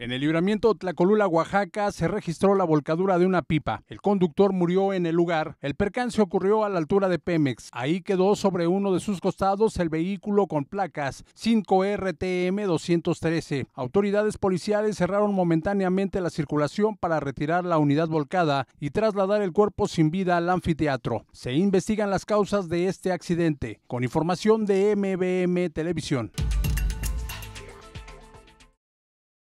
En el libramiento Tlacolula, Oaxaca, se registró la volcadura de una pipa. El conductor murió en el lugar. El percance ocurrió a la altura de Pemex. Ahí quedó sobre uno de sus costados el vehículo con placas 5RTM 213. Autoridades policiales cerraron momentáneamente la circulación para retirar la unidad volcada y trasladar el cuerpo sin vida al anfiteatro. Se investigan las causas de este accidente. Con información de MBM Televisión.